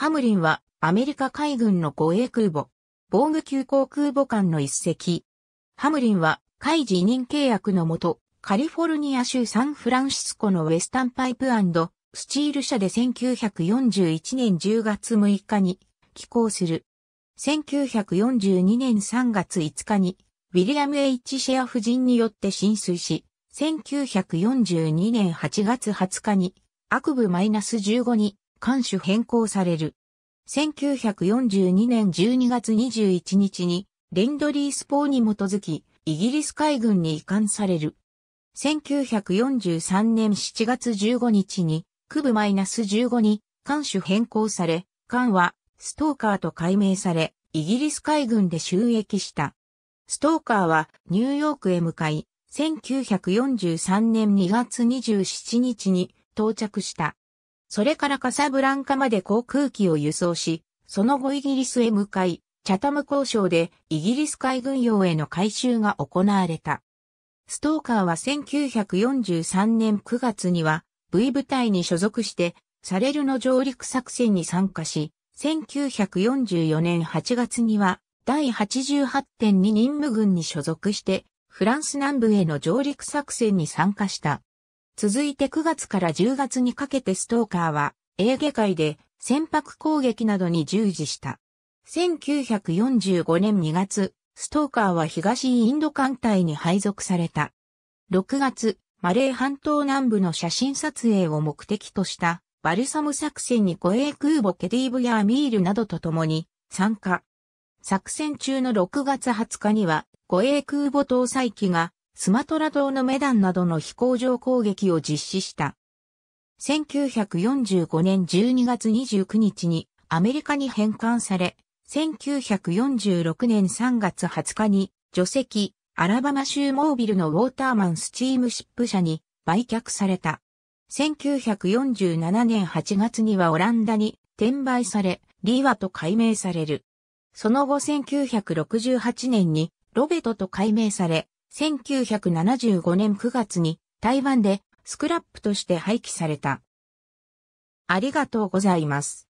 ハムリンはアメリカ海軍の護衛空母、防具急行空母艦の一隻。ハムリンは海委任契約のもと、カリフォルニア州サンフランシスコのウェスタンパイプスチール社で1941年10月6日に寄港する。1942年3月5日にウィリアム・ H・ シェア夫人によって浸水し、1942年8月20日に悪部 -15 に艦首変更される。1942年12月21日に、レンドリース法に基づき、イギリス海軍に移管される。1943年7月15日に、区部 -15 に、艦種変更され、艦は、ストーカーと改名され、イギリス海軍で収益した。ストーカーは、ニューヨークへ向かい、1943年2月27日に到着した。それからカサブランカまで航空機を輸送し、その後イギリスへ向かい、チャタム交渉でイギリス海軍用への改修が行われた。ストーカーは1943年9月には V 部隊に所属してサレルの上陸作戦に参加し、1944年8月には第88.2任務軍に所属してフランス南部への上陸作戦に参加した。続いて9月から10月にかけてストーカーは、エーゲ海で船舶攻撃などに従事した。1945年2月、ストーカーは東インド艦隊に配属された。6月、マレー半島南部の写真撮影を目的としたバルサム作戦に護衛空母ケディブやアミールなどと共に参加。作戦中の6月20日には護衛空母搭載機がスマトラ島のメダンなどの飛行場攻撃を実施した。1945年12月29日にアメリカに返還され、1946年3月20日に除籍、アラバマ州モービルのウォーターマンスチームシップ社に売却された。1947年8月にはオランダに転売され、リーワと改名される。その後1968年にロベトと改名され、1975年9月に台湾でスクラップとして廃棄された。ありがとうございます。